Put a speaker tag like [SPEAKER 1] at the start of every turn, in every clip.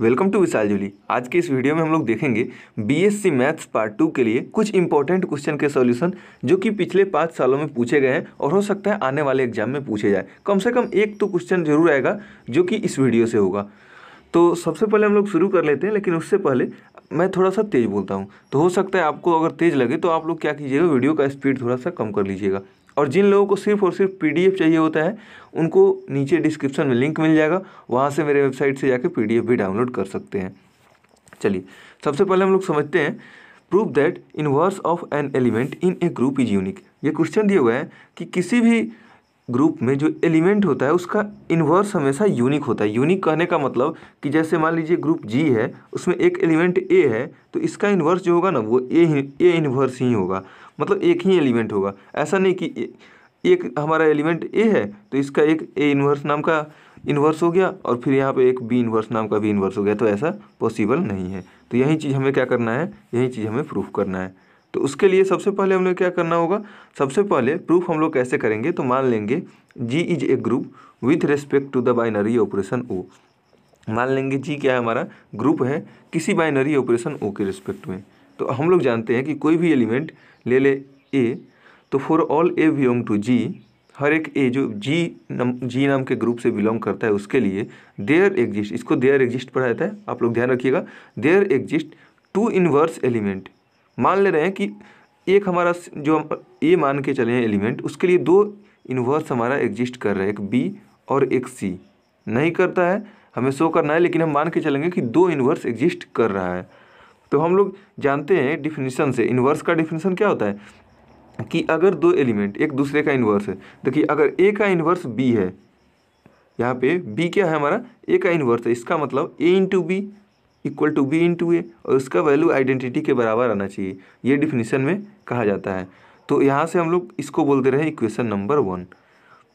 [SPEAKER 1] welcome to विशाल जूली आज के इस वीडियो में हम लोग देखेंगे बीएससी मैथ्स पार्ट टू के लिए कुछ इंपॉर्टेंट क्वेश्चन के सॉल्यूशन जो कि पिछले पाँच सालों में पूछे गए हैं और हो सकता है आने वाले एग्जाम में पूछे जाए कम से कम एक तो क्वेश्चन जरूर आएगा जो कि इस वीडियो से होगा तो सबसे पहले हम लोग शुरू कर लेते हैं लेकिन उससे पहले मैं थोड़ा सा तेज़ बोलता हूँ तो हो सकता है आपको अगर तेज़ लगे तो आप लोग क्या कीजिएगा वीडियो का स्पीड थोड़ा सा कम कर लीजिएगा और जिन लोगों को सिर्फ और सिर्फ पी चाहिए होता है उनको नीचे डिस्क्रिप्शन में लिंक मिल जाएगा वहाँ से मेरे वेबसाइट से जाके पी भी डाउनलोड कर सकते हैं चलिए सबसे पहले हम लोग समझते हैं prove that inverse of an element in a group is unique ये क्वेश्चन दिया हुआ है कि किसी भी ग्रुप में जो एलिमेंट होता है उसका इन्वर्स हमेशा यूनिक होता है यूनिक कहने का मतलब कि जैसे मान लीजिए ग्रुप जी है उसमें एक एलिमेंट ए है तो इसका इन्वर्स जो होगा ना वो ए ही ए इन्वर्स ही होगा मतलब एक ही एलिमेंट होगा ऐसा नहीं कि एक हमारा एलिमेंट ए है तो इसका एक ए इन्वर्स नाम का इन्वर्स हो गया और फिर यहाँ पे एक बी इन्वर्स नाम का भी इन्वर्स हो गया तो ऐसा पॉसिबल नहीं है तो यही चीज़ हमें क्या करना है यही चीज़ हमें प्रूफ करना है तो उसके लिए सबसे पहले हम लोग क्या करना होगा सबसे पहले प्रूफ हम लोग कैसे करेंगे तो मान लेंगे G is a group with respect to the binary operation O मान लेंगे जी क्या है हमारा ग्रुप है किसी बाइनरी ऑपरेशन ओ के रिस्पेक्ट में तो हम लोग जानते हैं कि कोई भी एलिमेंट ले ले ए तो for all A belong to G हर एक ए जो जी नम जी नाम के ग्रुप से बिलोंग करता है उसके लिए देयर एग्जिस्ट इसको देयर एग्जिस्ट पढ़ा जाता है आप लोग ध्यान रखिएगा there exist two inverse element मान ले रहे हैं कि एक हमारा जो हम ए मान के चले हैं एलिमेंट उसके लिए दो इनवर्स हमारा एग्जिस्ट कर रहा है एक बी और एक सी नहीं करता है हमें शो करना है लेकिन हम मान के चलेंगे कि दो इनवर्स एग्जिस्ट कर रहा है तो हम लोग जानते हैं डिफिनीशन से इन्वर्स का डिफिनीशन क्या होता है कि अगर दो एलिमेंट एक दूसरे का इन्वर्स है देखिए तो अगर ए का इन्वर्स बी है यहाँ पे बी क्या है हमारा ए का इन्वर्स है इसका मतलब A into B equal to B into A और उसका वैल्यू आइडेंटिटी के बराबर आना चाहिए ये डिफिनीशन में कहा जाता है तो यहाँ से हम लोग इसको बोलते रहे इक्वेशन नंबर वन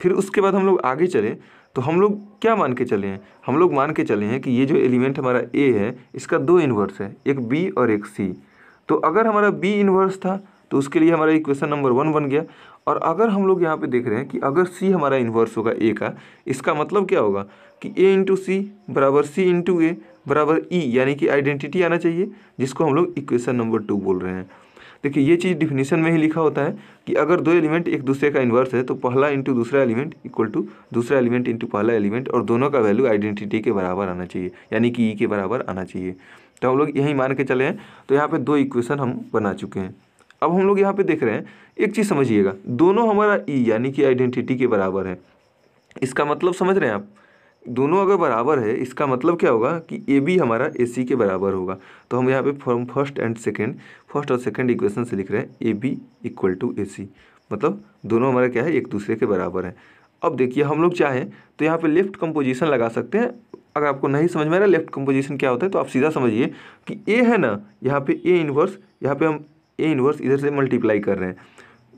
[SPEAKER 1] फिर उसके बाद हम लोग आगे चले तो हम लोग क्या मान के चले हैं हम लोग मान के चले हैं कि ये जो एलिमेंट हमारा ए है इसका दो इन्वर्स है एक बी और एक सी तो अगर हमारा बी इन्वर्स था तो उसके लिए हमारा इक्वेशन नंबर वन बन गया और अगर हम लोग यहाँ पे देख रहे हैं कि अगर सी हमारा इन्वर्स होगा ए का इसका मतलब क्या होगा कि ए इंटू सी बराबर सी इंटू ए बराबर ई e, यानी कि आइडेंटिटी आना चाहिए जिसको हम लोग इक्वेशन नंबर टू बोल रहे हैं देखिए ये चीज़ डिफिनीशन में ही लिखा होता है कि अगर दो एलिमेंट एक दूसरे का इन्वर्स है तो पहला इंटू दूसरा एलिमेंट इक्वल टू दूसरा एलिमेंट इंटू पहला एलिमेंट और दोनों का वैल्यू आइडेंटिटी के बराबर आना चाहिए यानी कि ई e के बराबर आना चाहिए तो हम लोग यही मान के चले हैं तो यहाँ पर दो इक्वेशन हम बना चुके हैं अब हम लोग यहाँ पर देख रहे हैं एक चीज़ समझिएगा दोनों हमारा ई e यानी कि आइडेंटिटी के बराबर है इसका मतलब समझ रहे हैं आप दोनों अगर बराबर है इसका मतलब क्या होगा कि ए बी हमारा ए सी के बराबर होगा तो हम यहाँ पे form first and second first और सेकेंड इक्वेशन से लिख रहे हैं A B equal to A C मतलब दोनों हमारा क्या है एक दूसरे के बराबर है अब देखिए हम लोग चाहें तो यहाँ पे लेफ्ट कंपोजिशन लगा सकते हैं अगर आपको नहीं समझ में आ रहा लेफ्ट कंपोजिशन क्या होता है तो आप सीधा समझिए कि ए है ना यहाँ पे ए इन्वर्स यहाँ पे हम ए इन्वर्स इधर से मल्टीप्लाई कर रहे हैं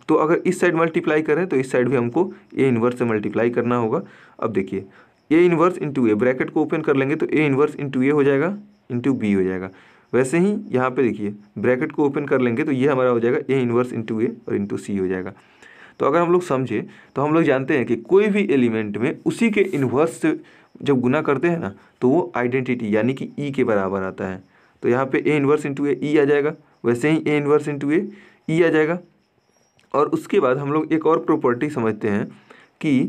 [SPEAKER 1] तो अगर इस साइड मल्टीप्लाई करें तो इस साइड भी हमको ए इन्वर्स से मल्टीप्लाई करना होगा अब देखिए A inverse into A bracket को ओपन कर लेंगे तो ए इन्वर्स इंटू ए हो जाएगा इंटू बी हो जाएगा वैसे ही यहाँ पे देखिए ब्रैकेट को ओपन कर लेंगे तो ये हमारा हो जाएगा ए इन्वर्स इंटू ए और इंटू सी हो जाएगा तो अगर हम लोग समझे तो हम लोग जानते हैं कि कोई भी एलिमेंट में उसी के इन्वर्स से जब गुना करते हैं ना तो वो आइडेंटिटी यानी कि ई e के बराबर आता है तो यहाँ पर ए इन्वर्स इंटू ए ई आ जाएगा वैसे ही ए इन्वर्स इंटू ए ई आ जाएगा और उसके बाद हम लोग एक और प्रॉपर्टी समझते हैं कि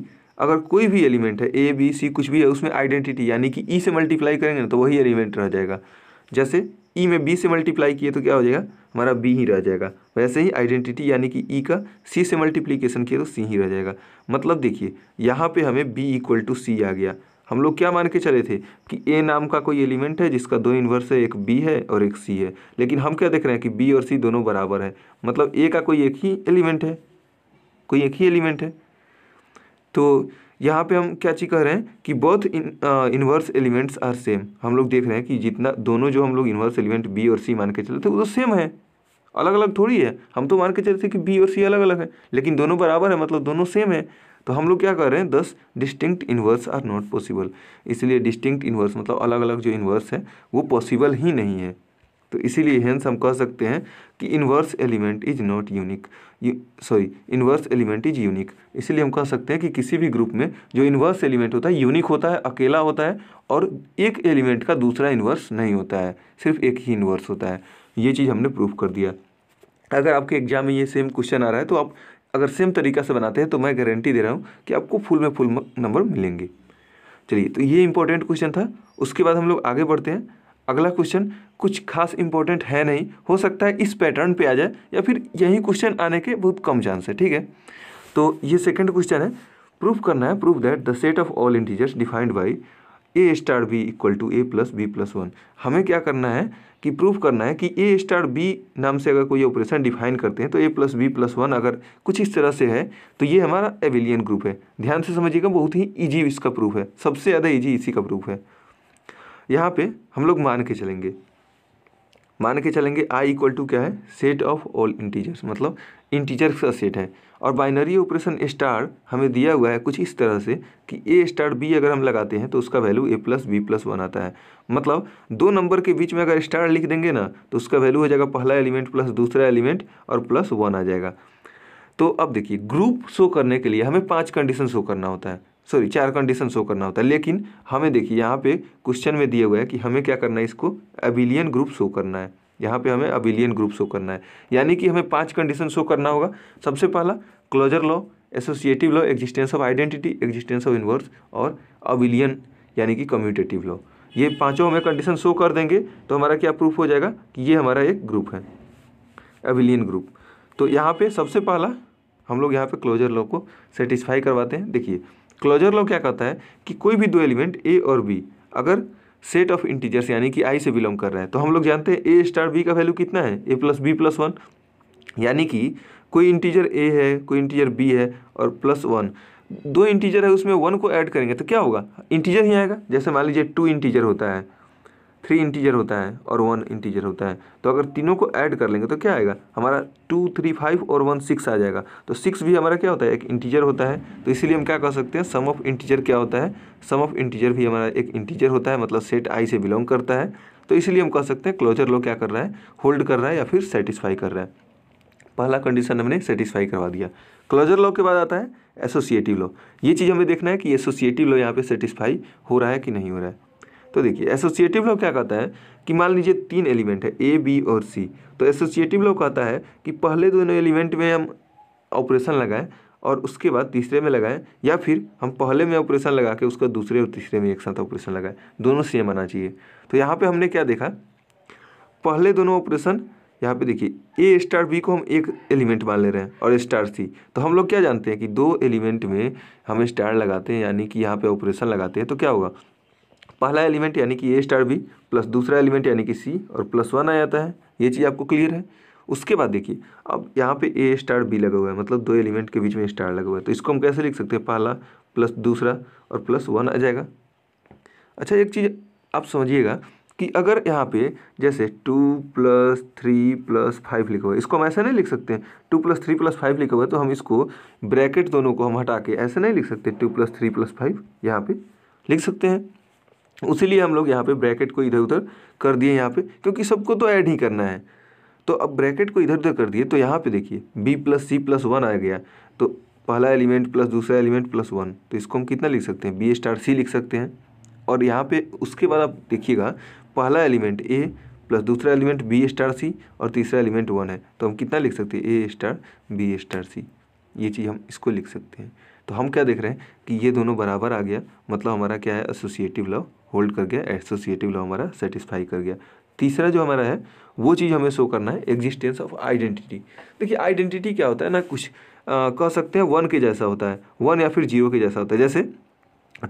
[SPEAKER 1] अगर कोई भी एलिमेंट है ए बी सी कुछ भी है उसमें आइडेंटिटी यानी कि ई e से मल्टीप्लाई करेंगे ना तो वही एलिमेंट रह जाएगा जैसे ई e में बी से मल्टीप्लाई किए तो क्या हो जाएगा हमारा बी ही रह जाएगा वैसे ही आइडेंटिटी यानी कि ई e का सी से मल्टीप्लीकेशन किए तो सी ही रह जाएगा मतलब देखिए यहाँ पर हमें बी इक्वल टू सी आ गया हम लोग क्या मान के चले थे कि ए नाम का कोई एलिमेंट है जिसका दो इन्वर्स है एक बी है और एक सी है लेकिन हम क्या देख रहे हैं कि बी और सी दोनों बराबर है मतलब ए का कोई एक ही एलिमेंट है कोई एक ही एलिमेंट है तो यहाँ पे हम क्या चीज़ कह रहे हैं कि both in inverse elements are same हम लोग देख रहे हैं कि जितना दोनों जो हम लोग इन्वर्स एलिमेंट बी और सी मान के चले थे वो तो सेम है अलग अलग थोड़ी है हम तो मान के चलते कि बी और सी अलग अलग है लेकिन दोनों बराबर है मतलब दोनों सेम है तो हम लोग क्या कर रहे हैं thus distinct inverse are not possible इसलिए डिस्टिंक्ट इन्वर्स मतलब अलग अलग जो इन्वर्स है वो पॉसिबल ही नहीं है तो इसीलिए हेंस हम कह सकते हैं कि inverse element is not unique sorry inverse element is unique इसीलिए हम कह सकते हैं कि किसी भी ग्रुप में जो इन्वर्स एलिमेंट होता है यूनिक होता है अकेला होता है और एक एलिमेंट का दूसरा इन्वर्स नहीं होता है सिर्फ एक ही इन्वर्स होता है ये चीज़ हमने प्रूव कर दिया अगर आपके एग्जाम में ये सेम क्वेश्चन आ रहा है तो आप अगर सेम तरीका से बनाते हैं तो मैं गारंटी दे रहा हूँ कि आपको फुल में फुल नंबर मिलेंगे चलिए तो ये इंपॉर्टेंट क्वेश्चन था उसके बाद हम लोग आगे बढ़ते हैं अगला क्वेश्चन कुछ खास इंपॉर्टेंट है नहीं हो सकता है इस पैटर्न पे आ जाए या फिर यही क्वेश्चन आने के बहुत कम चांस है ठीक है तो ये सेकंड क्वेश्चन है प्रूफ करना है proof that the set of all integers defined by A star B equal to A plus B plus one हमें क्या करना है कि प्रूफ करना है कि ए स्टार बी नाम से अगर कोई ऑपरेशन डिफाइन करते हैं तो A plus B plus one अगर कुछ इस तरह से है तो ये हमारा एविलियन ग्रुप है ध्यान से समझिएगा बहुत ही ईजी इसका प्रूफ है सबसे ज़्यादा ईजी इसी का प्रूफ है यहाँ पे हम लोग मान के चलेंगे मान के चलेंगे आई इक्वल टू क्या है सेट ऑफ ऑल इंटीजर्स मतलब इंटीजर का सेट है और बाइनरी ऑपरेशन स्टार हमें दिया हुआ है कुछ इस तरह से कि ए स्टार बी अगर हम लगाते हैं तो उसका value A plus B plus one आता है मतलब दो नंबर के बीच में अगर स्टार लिख देंगे ना तो उसका वैल्यू हो जाएगा पहला एलिमेंट प्लस दूसरा एलिमेंट और प्लस वन आ जाएगा तो अब देखिए ग्रुप शो करने के लिए हमें पाँच कंडीशन शो करना होता है सॉरी चार कंडीशन शो करना होता है लेकिन हमें देखिए यहाँ पे क्वेश्चन में दिया हुआ है कि हमें क्या करना है इसको अबिलियन ग्रुप शो करना है यहाँ पे हमें अबिलियन ग्रुप शो करना है यानी कि हमें पांच कंडीशन शो करना होगा सबसे पहला closure law associative law existence of identity existence of inverse और अबिलियन यानी कि कम्यूटेटिव लॉ ये पाँचों हमें कंडीशन शो कर देंगे तो हमारा क्या प्रूफ हो जाएगा कि ये हमारा एक ग्रुप है अबिलियन ग्रुप तो यहाँ पर सबसे पहला हम लोग यहाँ पर क्लोजर लॉ को सेटिस्फाई करवाते हैं देखिए क्लोजर लॉ क्या कहता है कि कोई भी दो एलिमेंट ए और बी अगर सेट ऑफ इंटीजर्स यानी कि आई से बिलोंग कर रहा है तो हम लोग जानते हैं ए स्टार बी का वैल्यू कितना है A plus B plus one यानी कि कोई इंटीजर ए है कोई इंटीजर बी है और प्लस वन दो इंटीजर है उसमें वन को ऐड करेंगे तो क्या होगा इंटीजर ही आएगा जैसे मान लीजिए टू इंटीजर होता है थ्री इंटीजर होता है और वन इंटीजर होता है तो अगर तीनों को ऐड कर लेंगे तो क्या आएगा हमारा टू थ्री फाइव और वन सिक्स आ जाएगा तो सिक्स भी हमारा क्या होता है एक इंटीजर होता है तो इसीलिए हम क्या कह सकते हैं सम ऑफ इंटीजर क्या होता है सम ऑफ इंटीजर भी हमारा एक इंटीजर होता है मतलब सेट आई से बिलोंग करता है तो इसीलिए हम कह सकते हैं क्लोजर लो क्या कर रहा है होल्ड कर रहा है या फिर सेटिस्फाई कर रहा है पहला कंडीशन हमने सेटिस्फाई करवा दिया क्लोजर लॉ के बाद आता है एसोसिएटिव लॉ ये चीज़ हमें देखना है कि एसोसिएटिव लॉ यहाँ पे सेटिस्फाई हो रहा है कि नहीं हो रहा है तो देखिए एसोसिएटिव लॉ क्या कहता है कि मान लीजिए तीन एलिमेंट है ए बी और सी तो एसोसिएटिव लॉ कहता है कि पहले दोनों एलिमेंट में हम ऑपरेशन लगाएं और उसके बाद तीसरे में लगाएं या फिर हम पहले में ऑपरेशन लगा के उसका दूसरे और तीसरे में एक साथ ऑपरेशन लगाएं दोनों सेम आना चाहिए तो यहाँ पे हमने क्या देखा पहले दोनों ऑपरेशन यहाँ पे देखिए ए स्टार बी को हम एक एलिमेंट मान ले रहे हैं और स्टार सी तो हम लोग क्या जानते हैं कि दो एलिमेंट में हम स्टार लगाते हैं यानी कि यहाँ पर ऑपरेशन लगाते हैं तो क्या होगा पहला एलिमेंट यानी कि ए स्टार बी प्लस दूसरा एलिमेंट यानी कि सी और प्लस वन आ जाता है ये चीज़ आपको क्लियर है उसके बाद देखिए अब यहाँ पे ए स्टार बी लगा हुआ है मतलब दो एलिमेंट के बीच में स्टार लगा हुआ है तो इसको हम कैसे लिख सकते हैं पहला प्लस दूसरा और प्लस वन आ जाएगा अच्छा एक चीज़ आप समझिएगा कि अगर यहाँ पे जैसे two plus three plus five लिखा हुआ है इसको हम ऐसे नहीं लिख सकते हैं two plus three plus five लिखा हुआ है तो हम इसको ब्रैकेट दोनों को हम हटा के ऐसे नहीं लिख सकते two plus three plus five यहाँ पे लिख सकते हैं उसीलिए हम लोग यहाँ पे ब्रैकेट को इधर उधर कर दिए यहाँ पे क्योंकि सबको तो ऐड ही करना है तो अब ब्रैकेट को इधर उधर कर दिए तो यहाँ पे देखिए B plus C plus one आ गया तो पहला एलिमेंट प्लस दूसरा एलिमेंट प्लस वन तो इसको हम कितना लिख सकते हैं बी स्टार सी लिख सकते हैं और यहाँ पे उसके बाद आप देखिएगा पहला एलिमेंट ए प्लस दूसरा एलिमेंट बी स्टार सी और तीसरा एलिमेंट वन है तो हम कितना लिख सकते हैं A star B star C ये चीज़ हम इसको लिख सकते हैं तो हम क्या देख रहे हैं कि ये दोनों बराबर आ गया मतलब हमारा क्या है एसोसिएटिव लव होल्ड कर गया एसोसिएटिव लॉ हमारा सेटिस्फाई कर गया तीसरा जो हमारा है वो चीज़ हमें शो करना है एग्जिस्टेंस ऑफ आइडेंटिटी देखिए आइडेंटिटी क्या होता है ना कुछ आ, कह सकते हैं वन के जैसा होता है वन या फिर जीरो के जैसा होता है जैसे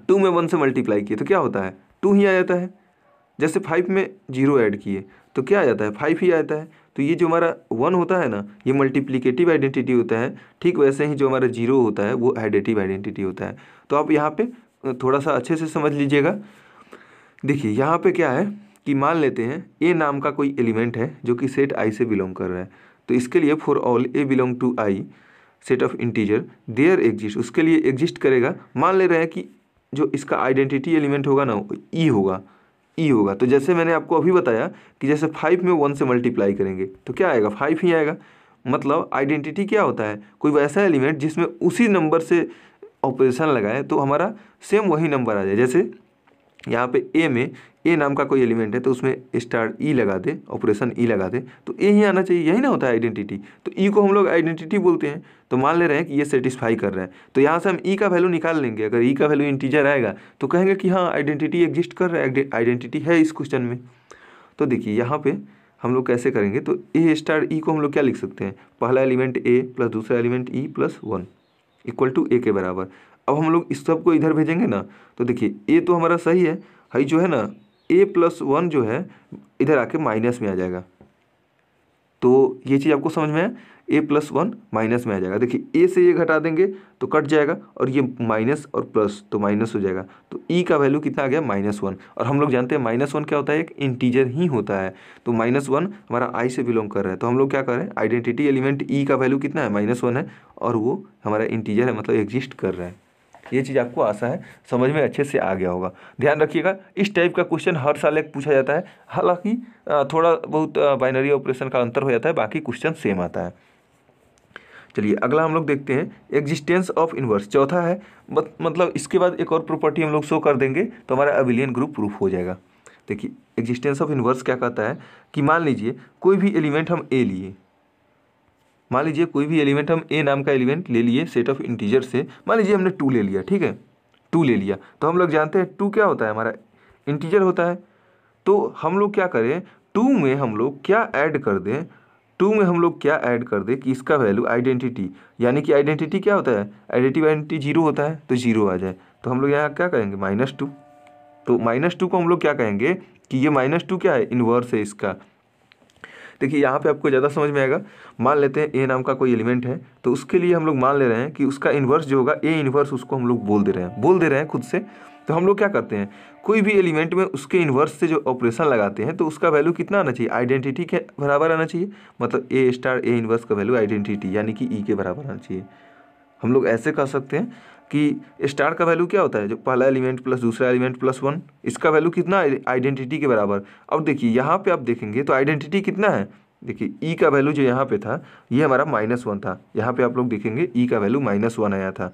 [SPEAKER 1] टू में वन से मल्टीप्लाई किए तो क्या होता है टू ही आ जाता है जैसे फाइव में जीरो ऐड किए तो क्या आ जाता है फाइव ही आता है तो ये जो हमारा वन होता है ना ये मल्टीप्लिकेटिव आइडेंटिटी होता है ठीक वैसे ही जो हमारा जीरो होता है वो एडेटिव आइडेंटिटी होता है तो आप यहाँ पे थोड़ा सा अच्छे से समझ लीजिएगा देखिए यहाँ पे क्या है कि मान लेते हैं ए नाम का कोई एलिमेंट है जो कि सेट आई से बिलोंग कर रहा है तो इसके लिए for all A belong to I set of integer there exist उसके लिए एग्जिस्ट करेगा मान ले रहे हैं कि जो इसका आइडेंटिटी एलिमेंट होगा ना ई e होगा ई e होगा तो जैसे मैंने आपको अभी बताया कि जैसे फाइव में वन से मल्टीप्लाई करेंगे तो क्या आएगा फाइव ही आएगा मतलब आइडेंटिटी क्या होता है कोई वैसा एलिमेंट जिसमें उसी नंबर से ऑपरेशन लगाए तो हमारा सेम वही नंबर आ जाए जैसे यहाँ पे ए में ए नाम का कोई एलिमेंट है तो उसमें स्टार ई e लगा दे ऑपरेशन ई e लगा दे तो ए ही आना चाहिए यही ना होता है आइडेंटिटी तो ई e को हम लोग आइडेंटिटी बोलते हैं तो मान ले रहे हैं कि ये सेटिस्फाई कर रहा है तो यहाँ से हम ई का वैल्यू निकाल लेंगे अगर ई का वैल्यू इंटीजर आएगा तो कहेंगे कि हाँ आइडेंटिटी एग्जिस्ट कर रहा है आइडेंटिटी है इस क्वेश्चन में तो देखिए यहाँ पर हम लोग कैसे करेंगे तो ए स्टार ई को हम लोग क्या लिख सकते हैं पहला एलिमेंट ए प्लस दूसरा element E plus one equal to A के बराबर अब हम लोग इस सब को इधर भेजेंगे ना तो देखिए ए तो हमारा सही है हई जो है ना ए प्लस वन जो है इधर आके माइनस में आ जाएगा तो ये चीज़ आपको समझ में है ए प्लस वन माइनस में आ जाएगा देखिए ए से ये घटा देंगे तो कट जाएगा और ये माइनस और प्लस तो माइनस हो जाएगा तो ई e का वैल्यू कितना आ गया माइनस वन और हम लोग जानते हैं माइनस वन क्या होता है एक इंटीजर ही होता है तो माइनस वन हमारा आई से बिलोंग कर रहा है तो हम लोग क्या करें आइडेंटिटी एलिमेंट ई का वैल्यू कितना है माइनस वन है और वो हमारा इंटीजर है मतलब एग्जिस्ट कर रहा है ये चीज़ आपको आशा है समझ में अच्छे से आ गया होगा ध्यान रखिएगा इस टाइप का क्वेश्चन हर साल एक पूछा जाता है हालांकि थोड़ा बहुत बाइनरी ऑपरेशन का अंतर हो जाता है बाकी क्वेश्चन सेम आता है चलिए अगला हम लोग देखते हैं एग्जिस्टेंस ऑफ इन्वर्स चौथा है मतलब इसके बाद एक और प्रॉपर्टी हम लोग शो कर देंगे तो हमारा अविलियन ग्रुप प्रूफ हो जाएगा देखिए एग्जिस्टेंस ऑफ इन्वर्स क्या कहता है कि मान लीजिए कोई भी एलिमेंट हम ए लिए मान लीजिए कोई भी एलिमेंट हम ए नाम का एलिमेंट ले लिए सेट ऑफ इंटीजर से मान लीजिए हमने टू ले लिया ठीक है टू ले लिया तो हम लोग जानते हैं टू क्या होता है हमारा इंटीजर होता है तो हम लोग क्या करें टू में हम लोग क्या ऐड कर दें टू में हम लोग क्या ऐड कर दें कि इसका वैल्यू आइडेंटिटी यानी कि आइडेंटिटी क्या होता है आइडेंटिटी आइडेंटिटी जीरो होता है तो जीरो आ जाए तो हम लोग यहाँ क्या कहेंगे माइनस टू तो माइनस टू को हम लोग क्या कहेंगे कि ये माइनस टू क्या है इन्वर्स है इसका देखिए यहाँ पे आपको ज़्यादा समझ में आएगा मान लेते हैं ए नाम का कोई एलिमेंट है तो उसके लिए हम लोग मान ले रहे हैं कि उसका इन्वर्स जो होगा ए इन्वर्स उसको हम लोग बोल दे रहे हैं बोल दे रहे हैं खुद से तो हम लोग क्या करते हैं कोई भी एलिमेंट में उसके इन्वर्स से जो ऑपरेशन लगाते हैं तो उसका वैल्यू कितना आना चाहिए आइडेंटिटी के बराबर आना चाहिए मतलब ए स्टार ए इन्वर्स का वैल्यू आइडेंटिटी यानी कि ई e के बराबर आना चाहिए हम लोग ऐसे कर सकते हैं कि स्टार का वैल्यू क्या होता है जो पहला एलिमेंट प्लस दूसरा एलिमेंट प्लस वन इसका वैल्यू कितना आइडेंटिटी के बराबर अब देखिए यहाँ पे आप देखेंगे तो आइडेंटिटी कितना है देखिए ई e का वैल्यू जो यहाँ पे था ये हमारा माइनस वन था यहाँ पे आप लोग देखेंगे ई e का वैल्यू माइनस वन आया था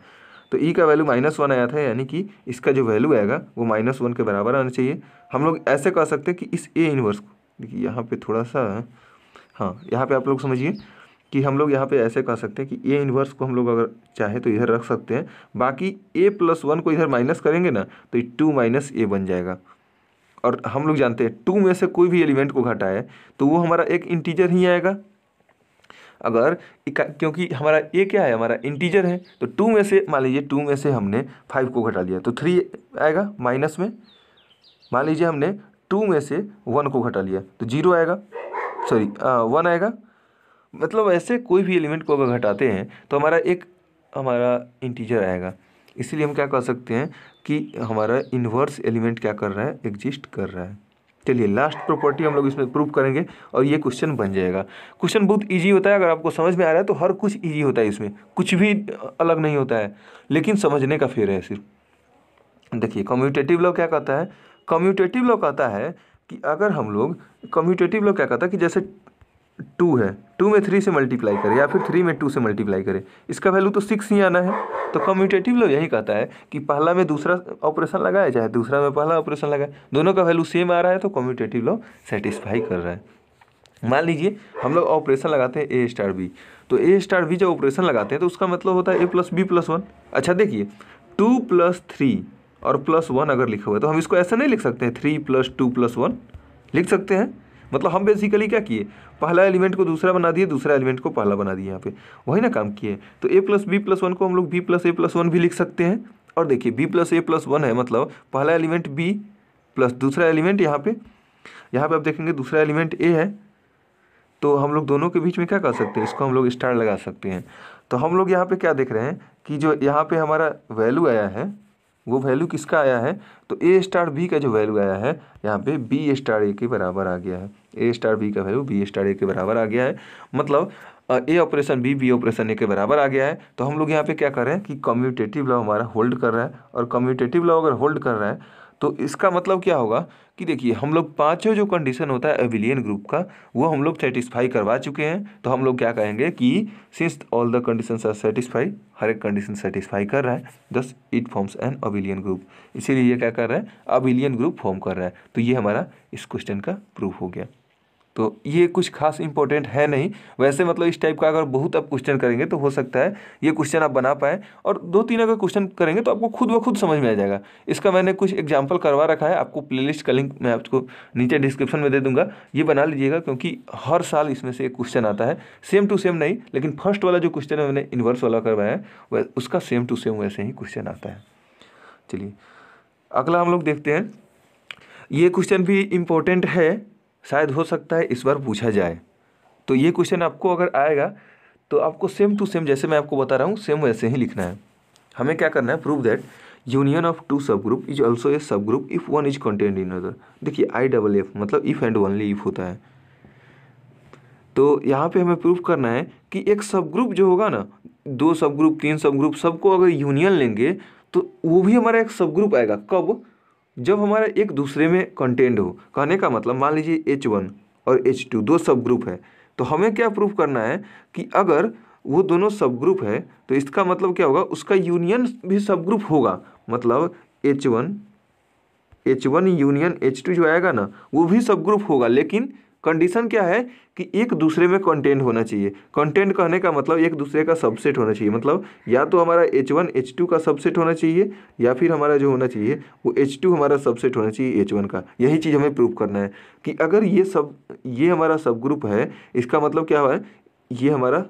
[SPEAKER 1] तो ई e का वैल्यू माइनस वन आया था यानी कि इसका जो वैल्यू आएगा वो माइनस वन के बराबर आना चाहिए हम लोग ऐसे कह सकते हैं कि इस ए इनवर्स को देखिए यहाँ पे थोड़ा सा हाँ यहाँ पे आप लोग समझिए कि हम लोग यहाँ पे ऐसे कह सकते हैं कि ए इन्वर्स को हम लोग अगर चाहे तो इधर रख सकते हैं बाकी ए प्लस वन को इधर माइनस करेंगे ना तो ये टू माइनस ए बन जाएगा और हम लोग जानते हैं टू में से कोई भी एलिमेंट को घटाए तो वो हमारा एक इंटीजर ही आएगा अगर क्योंकि हमारा ए क्या है हमारा इंटीजर है तो टू में से मान लीजिए टू में से हमने फाइव को घटा लिया तो थ्री आएगा माइनस में मान लीजिए हमने टू में से वन को घटा लिया तो जीरो आएगा सॉरी वन आएगा मतलब ऐसे कोई भी एलिमेंट को अगर घटाते हैं तो हमारा एक हमारा इंटीजर आएगा इसलिए हम क्या कर सकते हैं कि हमारा इन्वर्स एलिमेंट क्या कर रहा है एग्जिस्ट कर रहा है चलिए लास्ट प्रॉपर्टी हम लोग इसमें प्रूव करेंगे और ये क्वेश्चन बन जाएगा क्वेश्चन बहुत इजी होता है अगर आपको समझ में आ रहा है तो हर कुछ इजी होता है इसमें कुछ भी अलग नहीं होता है लेकिन समझने का फेर है सिर्फ देखिए कम्यूटेटिव लॉ क्या कहता है कम्यूटेटिव लॉ कहता है कि अगर हम लोग कम्यूटेटिव लॉ क्या कहता है कि जैसे टू है टू में थ्री से मल्टीप्लाई करें या फिर थ्री में टू से मल्टीप्लाई करें इसका वैल्यू तो सिक्स ही आना है तो कम्यूटेटिव लो यही कहता है कि पहला में दूसरा ऑपरेशन लगाया चाहे दूसरा में पहला ऑपरेशन लगाए दोनों का वैल्यू सेम आ रहा है तो कम्यूटेटिव लॉ सेटिस्फाई कर रहा है मान लीजिए हम लोग ऑपरेशन लगाते हैं ए स्टार बी तो ए स्टार बी जब ऑपरेशन लगाते हैं तो उसका मतलब होता है A plus B plus one अच्छा देखिए टू प्लस थ्री और प्लस वन अगर लिखा हुआ है तो हम इसको ऐसा नहीं लिख सकते हैं three plus two plus one लिख सकते हैं मतलब हम बेसिकली क्या किए पहला एलिमेंट को दूसरा बना दिए दूसरा एलिमेंट को पहला बना दिए यहाँ पे वही ना काम किए तो A plus B plus one को हम लोग B plus A plus one भी लिख सकते हैं और देखिए B plus A plus one है मतलब पहला एलिमेंट बी प्लस दूसरा एलिमेंट यहाँ पे यहाँ पे आप देखेंगे दूसरा एलिमेंट ए है तो हम लोग दोनों के बीच में क्या कर सकते हैं इसको हम लोग स्टार लगा सकते हैं तो हम लोग यहाँ पे क्या देख रहे हैं कि जो यहाँ पे हमारा वैल्यू आया है वो वैल्यू किसका आया है तो ए स्टार बी का जो वैल्यू आया है यहाँ पे बी स्टार ए के बराबर आ गया है ए स्टार बी का वैल्यू बी स्टार ए के बराबर आ गया है मतलब A operation B B operation A के बराबर आ गया है तो हम लोग यहाँ पे क्या कर रहे हैं कि कम्यूटेटिव लॉ हमारा होल्ड कर रहा है और कम्यूटेटिव लॉ अगर होल्ड कर रहा है तो इसका मतलब क्या होगा कि देखिए हम लोग पाँचों जो कंडीशन होता है एविलियन ग्रुप का वो हम लोग सेटिस्फाई करवा चुके हैं तो हम लोग क्या कहेंगे कि since all the condition are satisfy हर एक कंडीशन सेटिस्फाई कर रहा है thus it forms an abelian group इसीलिए ये क्या कर रहा है अविलियन ग्रुप फॉर्म कर रहा है तो ये हमारा इस क्वेश्चन का प्रूफ हो गया तो ये कुछ खास इंपॉर्टेंट है नहीं वैसे मतलब इस टाइप का अगर बहुत आप क्वेश्चन करेंगे तो हो सकता है ये क्वेश्चन आप बना पाएँ और दो तीन अगर क्वेश्चन करेंगे तो आपको खुद ब खुद समझ में आ जाएगा इसका मैंने कुछ एग्जाम्पल करवा रखा है आपको प्लेलिस्ट का लिंक मैं आपको नीचे डिस्क्रिप्शन में दे दूंगा ये बना लीजिएगा क्योंकि हर साल इसमें से एक क्वेश्चन आता है सेम टू सेम नहीं लेकिन फर्स्ट वाला जो क्वेश्चन है मैंने इन्वर्स वाला करवाया है उसका सेम टू सेम वैसे ही क्वेश्चन आता है चलिए अगला हम लोग देखते हैं ये क्वेश्चन भी इम्पोर्टेंट है शायद हो सकता है इस बार पूछा जाए तो ये क्वेश्चन आपको अगर आएगा तो आपको सेम टू सेम जैसे मैं आपको बता रहा हूँ सेम वैसे ही लिखना है हमें क्या करना है prove that union of two sub group is also a sub group if one is content in other देखिए आई डबल एफ मतलब इफ एंड ओनली इफ होता है तो यहाँ पे हमें प्रूफ करना है कि एक सब ग्रुप जो होगा ना दो सब ग्रुप तीन सब ग्रुप सबको अगर यूनियन लेंगे तो वो भी हमारा एक सब ग्रुप आएगा कब जब हमारा एक दूसरे में कंटेंट हो कहने का मतलब मान लीजिए एच वन और एच टू दो सब ग्रुप है तो हमें क्या प्रूव करना है कि अगर वो दोनों सब ग्रुप है तो इसका मतलब क्या होगा उसका यूनियन भी सब ग्रुप होगा मतलब H one H one union H two जो आएगा ना वो भी सब ग्रुप होगा लेकिन कंडीशन क्या है कि एक दूसरे में कंटेंट होना चाहिए कंटेंट कहने का मतलब एक दूसरे का सबसेट होना चाहिए मतलब या तो हमारा एच वन एच टू का सबसेट होना चाहिए या फिर हमारा जो होना चाहिए वो एच टू हमारा सबसेट होना चाहिए एच वन का यही चीज़ हमें प्रूव करना है कि अगर ये सब ये हमारा सब ग्रुप है इसका मतलब क्या है ये हमारा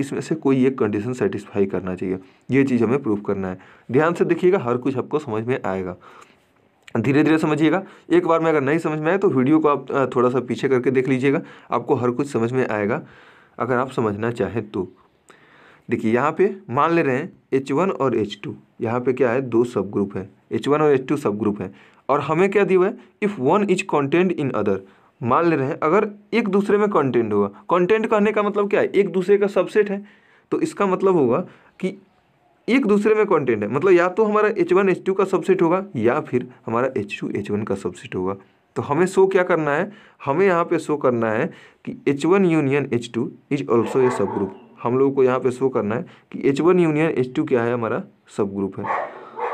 [SPEAKER 1] इसमें से कोई एक कंडीशन सेटिस्फाई करना चाहिए ये चीज़ हमें प्रूव करना है ध्यान से देखिएगा हर कुछ आपको समझ में आएगा धीरे धीरे समझिएगा एक बार में अगर नहीं समझ में आए तो वीडियो को आप थोड़ा सा पीछे करके देख लीजिएगा आपको हर कुछ समझ में आएगा अगर आप समझना चाहें तो देखिए यहाँ पे मान ले रहे हैं एच वन और एच टू यहाँ पे क्या है दो सब ग्रुप हैं एच वन और एच टू सब ग्रुप हैं और हमें क्या दिया हुआ है if one is content in other मान ले रहे हैं अगर एक दूसरे में कॉन्टेंट होगा कॉन्टेंट कहने का मतलब क्या है एक दूसरे का सबसेट है तो इसका मतलब होगा कि एक दूसरे में कॉन्टेंट है मतलब या तो हमारा एच वन एच टू का सबसेट होगा या फिर हमारा एच टू एच वन का सबसेट होगा तो हमें शो क्या करना है हमें यहाँ पे शो करना है कि H one union H two is also a sub group हम लोगों को यहाँ पे शो करना है कि H one union H two क्या है हमारा सब ग्रुप है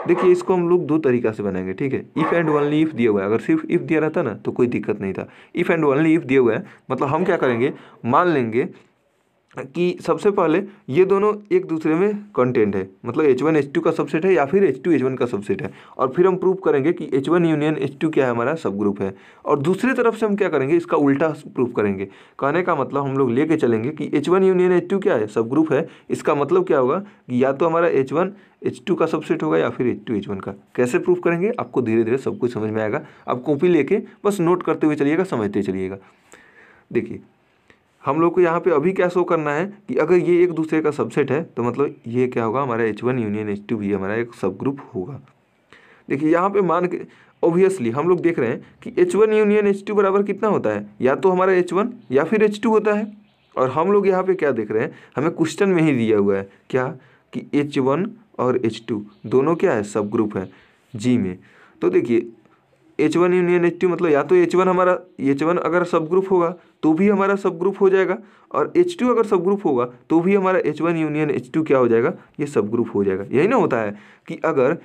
[SPEAKER 1] देखिए इसको हम लोग दो तरीका से बनाएंगे ठीक है इफ़ एंड ओनली इफ़ दिया हुआ है अगर सिर्फ इफ़ दिया रहता ना तो कोई दिक्कत नहीं था इफ़ एंड ओनली इफ़ दिया हुआ है मतलब हम क्या करेंगे मान लेंगे कि सबसे पहले ये दोनों एक दूसरे में कंटेंट है मतलब एच वन एच टू का सबसेट है या फिर एच टू एच वन का सबसेट है और फिर हम प्रूफ करेंगे कि H one union H two क्या है हमारा सब ग्रुप है और दूसरी तरफ से हम क्या करेंगे इसका उल्टा प्रूफ करेंगे कहने का मतलब हम लोग लेके चलेंगे कि H one union H two क्या है सब ग्रुप है इसका मतलब क्या होगा कि या तो हमारा एच वन एच टू का सबसेट होगा या फिर एच टू एच वन का कैसे प्रूफ करेंगे आपको धीरे धीरे सब कुछ समझ में आएगा आप कॉपी लेके बस नोट करते हुए चलिएगा समझते चलिएगा देखिए हम लोग को यहाँ पे अभी क्या शो करना है कि अगर ये एक दूसरे का सबसेट है तो मतलब ये क्या होगा हमारा H one union H two भी हमारा एक सब ग्रुप होगा देखिए यहाँ पे मान के ऑब्वियसली हम लोग देख रहे हैं कि H one union H two बराबर कितना होता है या तो हमारा एच वन या फिर एच टू होता है और हम लोग यहाँ पे क्या देख रहे हैं हमें क्वेश्चन में ही दिया हुआ है क्या कि एच वन और एच टू दोनों क्या है सब ग्रुप है जी में तो देखिए H one union H two मतलब या तो एच वन हमारा एच वन अगर सब ग्रुप होगा तो भी हमारा सब ग्रुप हो जाएगा और एच टू अगर सब ग्रुप होगा तो भी हमारा H one union H two क्या हो जाएगा ये सब ग्रुप हो जाएगा यही ना होता है कि अगर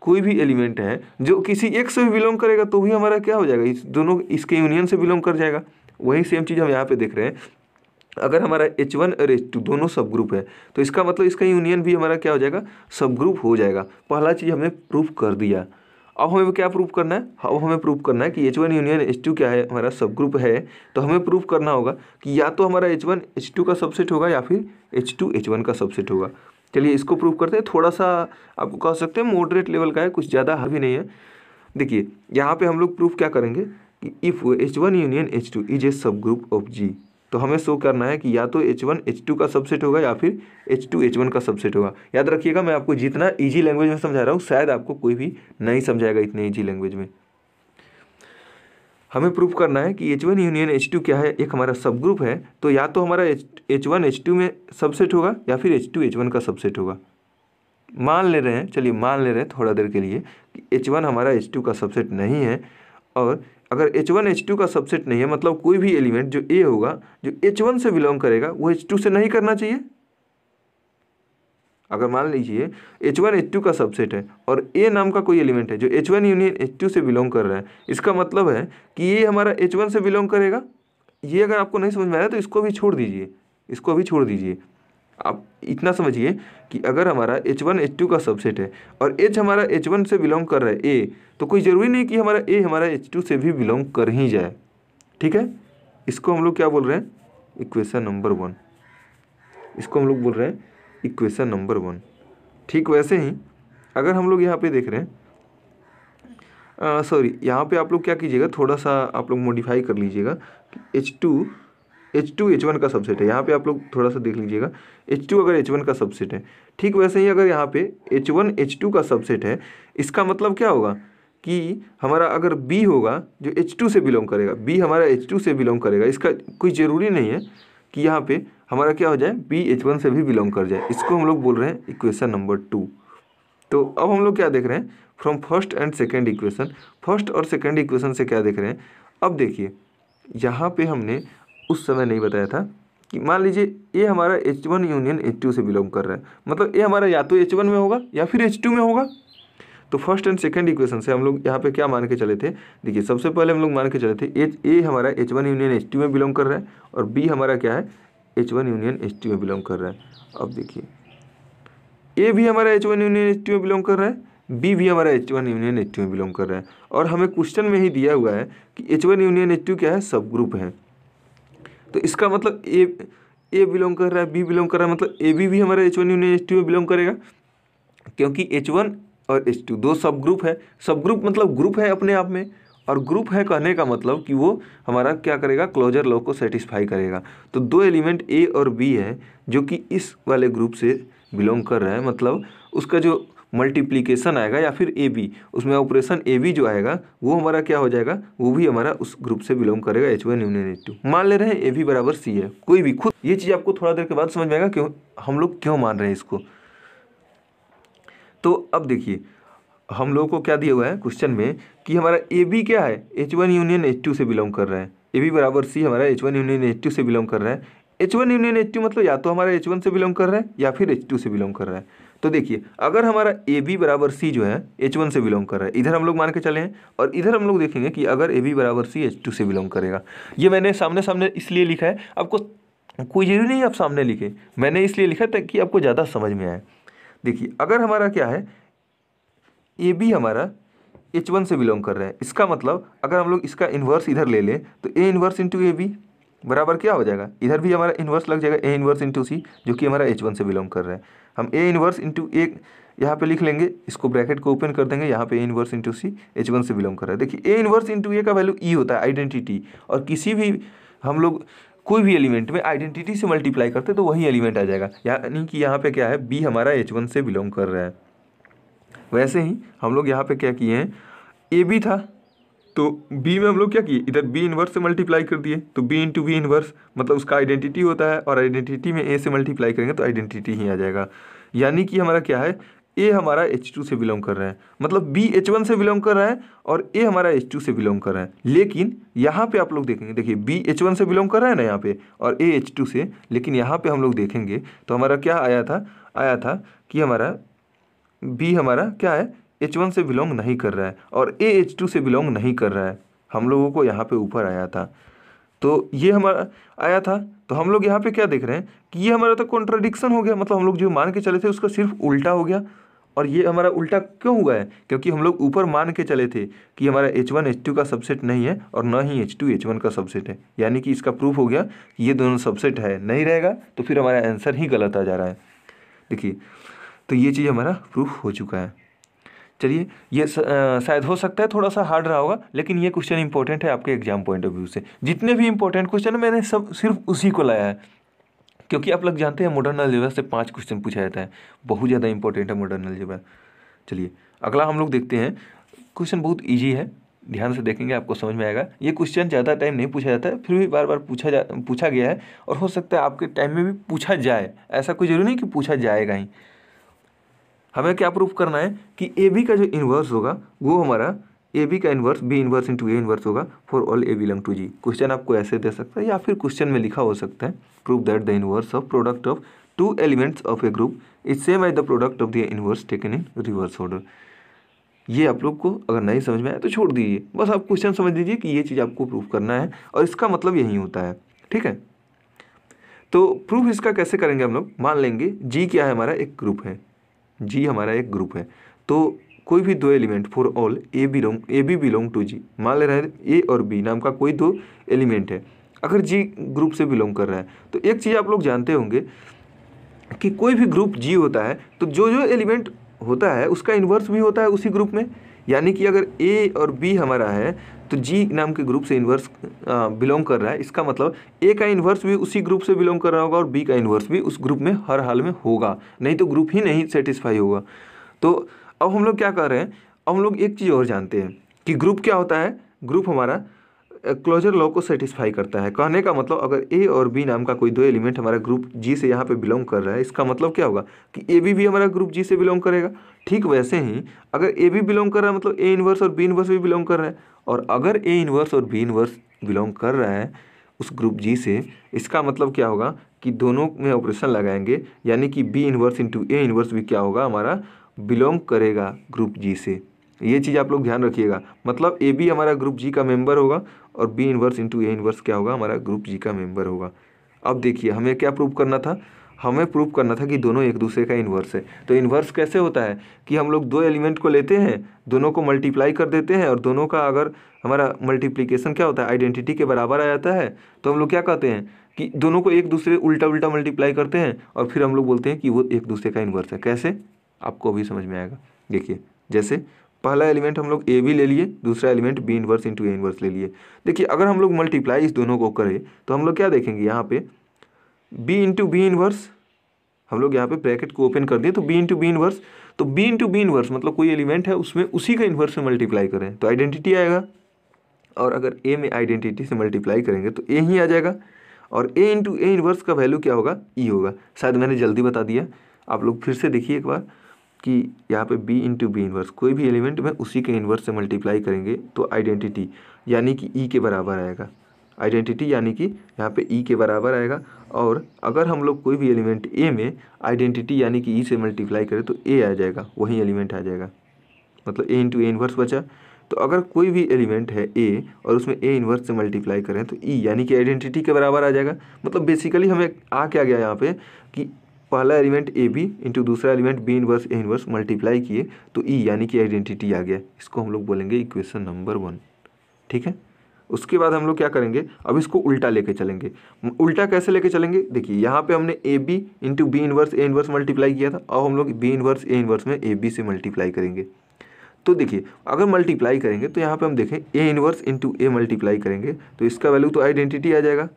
[SPEAKER 1] कोई भी एलिमेंट है जो किसी एक से भी बिलोंग करेगा तो भी हमारा क्या हो जाएगा इस दोनों इसके यूनियन से बिलोंग कर जाएगा वही सेम चीज़ हम यहाँ पर देख रहे हैं अगर हमारा एच वन और एच टू दोनों सब ग्रुप है तो इसका मतलब इसका यूनियन भी हमारा क्या हो जाएगा सब ग्रुप हो जाएगा पहला चीज़ हमने प्रूफ कर दिया अब हमें क्या प्रूफ करना है अब हाँ, हमें प्रूफ करना है कि H one union H two क्या है हमारा सब ग्रुप है तो हमें प्रूफ करना होगा कि या तो हमारा एच वन एच टू का सबसेट होगा या फिर एच टू एच वन का सबसेट होगा चलिए इसको प्रूफ करते हैं थोड़ा सा आपको कह सकते हैं मॉडरेट लेवल का है कुछ ज़्यादा हावी नहीं है देखिए यहाँ पर हम लोग प्रूफ क्या करेंगे कि if H one union H two is a sub group of जी तो हमें शो करना है कि या तो एच वन एच टू का सबसेट होगा या फिर एच टू एच वन का सबसेट होगा याद रखिएगा मैं आपको जितना ईजी लैंग्वेज में समझा रहा हूँ शायद आपको कोई भी नहीं समझाएगा इतने ईजी लैंग्वेज में हमें प्रूफ करना है कि H one union H two क्या है एक हमारा सब ग्रुप है तो या तो हमारा एच वन एच टू में सबसेट होगा या फिर एच टू एच वन का सबसेट होगा मान ले रहे हैं चलिए मान ले रहे हैं थोड़ा देर के लिए कि एच वन हमारा एच टू का सबसेट नहीं है और अगर एच वन एच टू का सबसेट नहीं है मतलब कोई भी एलिमेंट जो ए होगा जो एच वन से बिलोंग करेगा वो एच टू से नहीं करना चाहिए अगर मान लीजिए एच वन एच टू का सबसेट है और ए नाम का कोई एलिमेंट है जो H one union H two से बिलोंग कर रहा है इसका मतलब है कि ये हमारा एच वन से बिलोंग करेगा ये अगर आपको नहीं समझ में आया तो इसको भी छोड़ दीजिए इसको भी छोड़ दीजिए आप इतना समझिए कि अगर हमारा एच वन एच टू का सबसेट है और एच हमारा एच वन से बिलोंग कर रहा है ए तो कोई ज़रूरी नहीं कि हमारा ए हमारा एच टू से भी बिलोंग कर ही जाए ठीक है इसको हम लोग क्या बोल रहे हैं इक्वेशन नंबर वन इसको हम लोग बोल रहे हैं इक्वेशन नंबर वन ठीक वैसे ही अगर हम लोग यहाँ पे देख रहे हैं सॉरी यहाँ पे आप लोग क्या कीजिएगा थोड़ा सा आप लोग मॉडिफाई कर लीजिएगा कि H two H two H one का सबसेट है यहाँ पे आप लोग थोड़ा सा देख लीजिएगा एच टू अगर एच वन का सबसेट है ठीक वैसे ही अगर यहाँ पे एच वन एच टू का सबसेट है इसका मतलब क्या होगा कि हमारा अगर बी होगा जो एच टू से बिलोंग करेगा बी हमारा एच टू से बिलोंग करेगा इसका कोई ज़रूरी नहीं है कि यहाँ पे हमारा क्या हो जाए बी एच वन से भी बिलोंग कर जाए इसको हम लोग बोल रहे हैं इक्वेशन नंबर टू तो अब हम लोग क्या देख रहे हैं from first and second equation first और सेकेंड इक्वेशन से क्या देख रहे हैं अब देखिए यहाँ पे हमने उस समय नहीं बताया था कि मान लीजिए ये हमारा H one union H two से बिलोंग कर रहा है मतलब ये हमारा या तो एच वन में होगा या फिर एच टू में होगा तो फर्स्ट एंड सेकेंड इक्वेशन से हम लोग यहाँ पे क्या मान के चले थे देखिए सबसे पहले हम लोग मान के चले थे एच ए हमारा H one union H two में बिलोंग कर रहा है और बी हमारा क्या है H one union H two में बिलोंग कर रहा है अब देखिए ए भी हमारा H one union H two में बिलोंग कर रहा है बी भी हमारा H one union H two में बिलोंग कर रहा है और हमें क्वेश्चन में ही दिया हुआ है कि H one union H two क्या है सब ग्रुप है तो इसका मतलब ए ए बिलोंग कर रहा है बी बिलोंग कर रहा है मतलब ए बी भी हमारा H one union H two में बिलोंग करेगा क्योंकि एच वन और एच टू दो सब ग्रुप है सब ग्रुप मतलब ग्रुप है अपने आप में और ग्रुप है कहने का मतलब कि वो हमारा क्या करेगा क्लोजर लॉ को सेटिस्फाई करेगा तो दो एलिमेंट ए और बी है जो कि इस वाले ग्रुप से बिलोंग कर रहा है मतलब उसका जो मल्टीप्लीकेशन आएगा या फिर ए बी उसमें ऑपरेशन ए बी जो आएगा वो हमारा क्या हो जाएगा वो भी हमारा उस ग्रुप से बिलोंग करेगा H one union H two मान ले रहे हैं ए बी बराबर सी है कोई भी खुद ये चीज़ आपको थोड़ा देर के बाद समझ में आएगा क्यों हम लोग क्यों मान रहे हैं इसको तो अब देखिए हम लोग को क्या दिया हुआ है क्वेश्चन में कि हमारा ए बी क्या है H one union H two से बिलोंग कर रहा है ए बी बराबर सी हमारा H one union H two से बिलोंग कर रहा है H one union H two मतलब या तो हमारा एच वन से बिलोंग कर रहा है या फिर एच टू से बिलोंग कर रहा है तो देखिए अगर हमारा ए बी बराबर सी जो है एच वन से बिलोंग कर रहा है इधर हम लोग मान के चले हैं और इधर हम लोग देखेंगे कि अगर ए बी बराबर सी एच टू से बिलोंग करेगा ये मैंने सामने सामने इसलिए लिखा है आपको कोई जरूरी नहीं आप सामने लिखे मैंने इसलिए लिखा ताकि आपको ज़्यादा समझ में आए देखिए अगर हमारा क्या है ए बी हमारा एच वन से बिलोंग कर रहा है इसका मतलब अगर हम लोग इसका इन्वर्स इधर ले लें तो A inverse into A B बराबर क्या हो जाएगा इधर भी हमारा इन्वर्स लग जाएगा ए इन्वर्स इंटू सी जो कि हमारा एच वन से बिलोंग कर रहा है हम ए इनवर्स इंटू ए यहाँ पे लिख लेंगे इसको ब्रैकेट को ओपन कर देंगे यहाँ पे A inverse into C H one से बिलोंग कर रहा है देखिए ए इन्वर्स इंटू ए का वैल्यू ई e होता है आइडेंटिटी और किसी भी हम लोग कोई भी एलिमेंट में आइडेंटिटी से मल्टीप्लाई करते तो वही एलिमेंट आ जाएगा यानी कि यहाँ पे क्या है बी हमारा एच वन से बिलोंग कर रहा है वैसे ही हम लोग यहाँ पर क्या किए हैं ए बी था तो बी में हम लोग क्या किए इधर बी इनवर्स से मल्टीप्लाई कर दिए तो बी इंटू बी इनवर्स मतलब उसका आइडेंटिटी होता है और आइडेंटिटी में ए से मल्टीप्लाई करेंगे तो आइडेंटिटी ही आ जाएगा यानी कि हमारा क्या है ए हमारा एच टू से बिलोंग कर रहे हैं मतलब बी एच वन से बिलोंग कर रहे हैं और ए हमारा एच टू से बिलोंग कर रहे हैं लेकिन यहाँ पे आप लोग देखेंगे देखिए बी एच वन से बिलोंग कर रहे हैं ना यहाँ पे और ए एच टू से लेकिन यहाँ पे हम लोग देखेंगे तो हमारा क्या आया था आया था कि हमारा बी हमारा क्या है एच वन से बिलोंग नहीं कर रहा है और ए एच टू से बिलोंग नहीं कर रहा है हम लोगों को यहाँ पे ऊपर आया था तो ये हमारा आया था तो हम लोग यहाँ पे क्या देख रहे हैं कि ये हमारा तो कॉन्ट्राडिक्शन हो गया मतलब हम लोग जो मान के चले थे उसका सिर्फ उल्टा हो गया और ये हमारा उल्टा क्यों हुआ है क्योंकि हम लोग ऊपर मान के चले थे कि हमारा एच वन एच टू का सबसेट नहीं है और ना ही एच टू एच वन का सबसेट है यानी कि इसका प्रूफ हो गया कि ये दोनों सबसेट है नहीं रहेगा तो फिर हमारा आंसर ही गलत आ जा रहा है देखिए तो ये चीज़ हमारा प्रूफ हो चुका है चलिए ये शायद हो सकता है थोड़ा सा हार्ड रहा होगा लेकिन ये क्वेश्चन इंपॉर्टेंट है आपके एग्जाम पॉइंट ऑफ व्यू से जितने भी इंपॉर्टेंट क्वेश्चन मैंने सब सिर्फ उसी को लाया है क्योंकि आप लोग जानते हैं मॉडर्न अलजेब्रा से पाँच क्वेश्चन पूछा जाता है बहुत ज़्यादा इंपॉर्टेंट है मॉडर्न अलजेब्रा चलिए अगला हम लोग देखते हैं क्वेश्चन बहुत ईजी है ध्यान से देखेंगे आपको समझ में आएगा ये क्वेश्चन ज़्यादा टाइम नहीं पूछा जाता है फिर भी बार बार पूछा जा पूछा गया है और हो सकता है आपके टाइम में भी पूछा जाए ऐसा कोई ज़रूरी नहीं कि पूछा जाएगा ही हमें क्या प्रूफ करना है कि ए बी का जो इन्वर्स होगा वो हमारा ए बी का inverse B inverse into A inverse होगा for all A belong to G question आपको ऐसे दे सकता है या फिर क्वेश्चन में लिखा हो सकता है proof that the inverse of product of two elements of a group is same as the product of the inverse taken in reverse order ये आप लोग को अगर नहीं समझ में आए तो छोड़ दीजिए बस आप क्वेश्चन समझ लीजिए कि ये चीज़ आपको प्रूफ करना है और इसका मतलब यही होता है ठीक है तो प्रूफ इसका कैसे करेंगे हम लोग मान लेंगे जी क्या है हमारा एक ग्रुप है जी हमारा एक ग्रुप है तो कोई भी दो element for all A belong A B belong to G मान ले रहे हैं ए और बी नाम का कोई दो एलिमेंट है अगर जी ग्रुप से बिलोंग कर रहा है तो एक चीज़ आप लोग जानते होंगे कि कोई भी ग्रुप जी होता है तो जो जो एलिमेंट होता है उसका इन्वर्स भी होता है उसी ग्रुप में यानी कि अगर ए और बी हमारा है तो जी नाम के ग्रुप से इन्वर्स बिलोंग कर रहा है इसका मतलब ए का इन्वर्स भी उसी ग्रुप से बिलोंग कर रहा होगा और बी का इन्वर्स भी उस ग्रुप में हर हाल में होगा नहीं तो ग्रुप ही नहीं सेटिस्फाई होगा तो अब हम लोग क्या कर रहे हैं अब हम लोग एक चीज़ और जानते हैं कि ग्रुप क्या होता है ग्रुप हमारा क्लोजर लॉ को सेटिस्फाई करता है कहने का मतलब अगर ए और बी नाम का कोई दो एलिमेंट हमारा ग्रुप जी से यहाँ पे बिलोंग कर रहा है इसका मतलब क्या होगा कि ए बी भी हमारा ग्रुप जी से बिलोंग करेगा ठीक वैसे ही अगर ए बी बिलोंग कर रहा है मतलब ए इनवर्स और बी इन्वर्स भी बिलोंग कर रहा है और अगर ए इनवर्स और बी इनवर्स बिलोंग कर रहा है उस ग्रुप जी से इसका मतलब क्या होगा कि दोनों में ऑपरेशन लगाएंगे यानी कि B inverse into A inverse भी क्या होगा हमारा बिलोंग करेगा ग्रुप जी से ये चीज़ आप लोग ध्यान रखिएगा मतलब ए बी हमारा ग्रुप जी का मेंबर होगा और B inverse into A inverse क्या होगा हमारा ग्रुप जी का मेंबर होगा अब देखिए हमें क्या प्रूव करना था हमें प्रूव करना था कि दोनों एक दूसरे का इन्वर्स है तो इन्वर्स कैसे होता है कि हम लोग दो एलिमेंट को लेते हैं दोनों को मल्टीप्लाई कर देते हैं और दोनों का अगर हमारा मल्टीप्लीकेशन क्या होता है आइडेंटिटी के बराबर आ जाता है तो हम लोग क्या कहते हैं कि दोनों को एक दूसरे उल्टा उल्टा मल्टीप्लाई करते हैं और फिर हम लोग बोलते हैं कि वो एक दूसरे का इन्वर्स है कैसे आपको अभी समझ में आएगा देखिए जैसे पहला एलिमेंट हम लोग ए बी ले लिए दूसरा element B inverse into A inverse ले लिए देखिए अगर हम लोग मल्टीप्लाई इस दोनों को करें तो हम लोग क्या देखेंगे यहाँ पे बी इंटू बी इनवर्स हम लोग यहाँ पे ब्रैकेट को ओपन कर दिए तो बी इंटू बी इनवर्स तो बी इंटू बी इनवर्स मतलब कोई एलिमेंट है उसमें उसी का इनवर्स में मल्टीप्लाई करें तो आइडेंटिटी आएगा और अगर ए में आइडेंटिटी से मल्टीप्लाई करेंगे तो ए ही आ जाएगा और ए इंटू ए इनवर्स का वैल्यू क्या होगा ई e होगा शायद मैंने जल्दी बता दिया आप लोग फिर से देखिए एक बार कि यहाँ पे b इंटू बी इनवर्स कोई भी एलिमेंट में उसी के इन्वर्स से मल्टीप्लाई करेंगे तो आइडेंटिटी यानी कि ई e के बराबर आएगा आइडेंटिटी यानी कि यहाँ पे ई e के बराबर आएगा और अगर हम लोग कोई भी एलिमेंट ए में आइडेंटिटी यानी कि ई e से मल्टीप्लाई करें तो ए आ जाएगा वही एलिमेंट आ जाएगा मतलब ए इंटू ए इनवर्स बचा तो अगर कोई भी एलिमेंट है ए और उसमें ए इन्वर्स से मल्टीप्लाई करें तो ई यानी कि आइडेंटिटी के बराबर आ जाएगा मतलब बेसिकली हमें आ क्या गया यहाँ पे कि पहला एलिमेंट ए बी इंटू दूसरा element B inverse A inverse multiply किए तो ई e यानी कि आइडेंटिटी आ गया इसको हम लोग बोलेंगे इक्वेशन नंबर वन ठीक है उसके बाद हम लोग क्या करेंगे अब इसको उल्टा लेके चलेंगे उल्टा कैसे लेके चलेंगे देखिए यहाँ पे हमने A B into B inverse A inverse multiply किया था अब हम लोग बी इनवर्स ए इनवर्स में ए बी से मल्टीप्लाई करेंगे तो देखिए अगर मल्टीप्लाई करेंगे तो यहाँ पे हम देखें A inverse into A multiply करेंगे तो इसका वैल्यू तो आइडेंटिटी आ जाएगा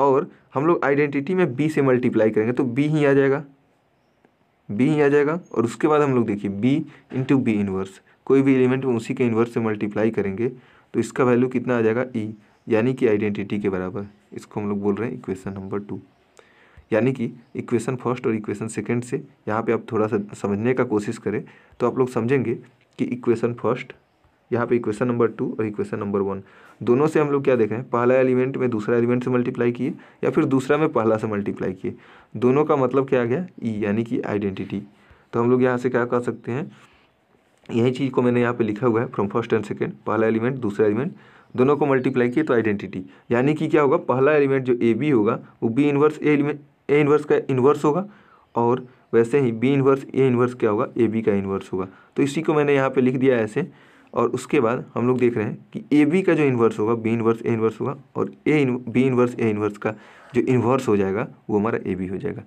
[SPEAKER 1] और हम लोग आइडेंटिटी में बी से मल्टीप्लाई करेंगे तो बी ही आ जाएगा बी ही आ जाएगा और उसके बाद हम लोग देखिए बी इंटू बी इनवर्स कोई भी एलिमेंट में उसी के इन्वर्स से मल्टीप्लाई करेंगे तो इसका वैल्यू कितना आ जाएगा ई e, यानी कि आइडेंटिटी के बराबर इसको हम लोग बोल रहे हैं इक्वेशन नंबर टू यानी कि इक्वेशन फर्स्ट और इक्वेशन सेकेंड से यहाँ पे आप थोड़ा सा समझने का कोशिश करें तो आप लोग समझेंगे कि इक्वेशन फर्स्ट यहाँ पे इक्वेशन नंबर टू और इक्वेशन नंबर वन दोनों से हम लोग क्या देखें पहला एलिमेंट में दूसरा एलिमेंट से मल्टीप्लाई किए या फिर दूसरा में पहला से मल्टीप्लाई किए दोनों का मतलब क्या आ गया ई e, यानी कि आइडेंटिटी तो हम लोग यहाँ से क्या कर सकते हैं यही चीज़ को मैंने यहाँ पे लिखा हुआ है फ्रॉम फर्स्ट एंड सेकेंड पहला एलिमेंट दूसरा एलिमेंट दोनों को मल्टीप्लाई किए तो आइडेंटिटी यानी कि क्या होगा पहला एलिमेंट जो ए बी होगा वो B inverse A element A inverse का इनवर्स होगा और वैसे ही बी इनवर्स ए इनवर्स क्या होगा ए बी का इन्वर्स होगा तो इसी को मैंने यहाँ पे लिख दिया ऐसे और उसके बाद हम लोग देख रहे हैं कि ए बी का जो इन्वर्स होगा बी इन्वर्स ए इन्वर्स होगा और A in B inverse A inverse का जो इन्वर्स हो जाएगा वो हमारा ए बी हो जाएगा